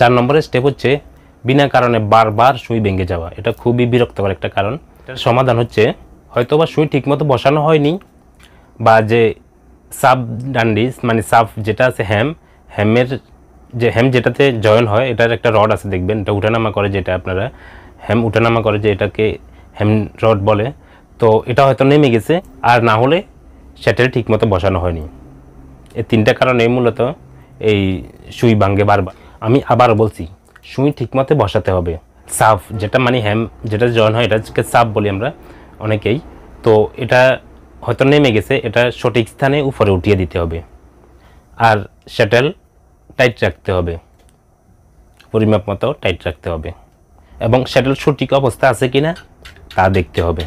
চার নম্বরের স্টেপ হচ্ছে বিনা কারণে বারবার সুই ভেঙে যাওয়া এটা খুবই বিরক্তকর একটা কারণ এটার সমাধান হচ্ছে হয়তো বা সুই ঠিকমতো বসানো হয়নি বা যে সাব ডান্ডিস মানে সাব যেটা আছে হ্যাম হ্যামের যে হ্যাম যেটাতে জয়েন হয় এটার একটা রড আছে দেখবেন এটা উঠানামা করে যেটা আপনারা হ্যাম উঠানামা করে যে এটাকে হ্যাম রড বলে তো এটা হয়তো নেমে গেছে আর না হলে সেটার ঠিকমতো বসানো হয়নি এই তিনটা কারণে মূলত এই সুই ভাঙ্গে বারবার আমি আবার বলছি সুই ঠিকমতো বসাতে হবে সাফ যেটা মানে হ্যাম যেটা জয়েন হয় এটাকে সাফ বলি আমরা অনেকেই তো এটা হয়তো নেমে গেছে এটা সঠিক স্থানে উপরে উঠিয়ে দিতে হবে আর শ্যাটেল টাইট রাখতে হবে পরিমাপ মতো টাইট রাখতে হবে এবং শ্যাটেল সঠিক অবস্থা আছে কি না তা দেখতে হবে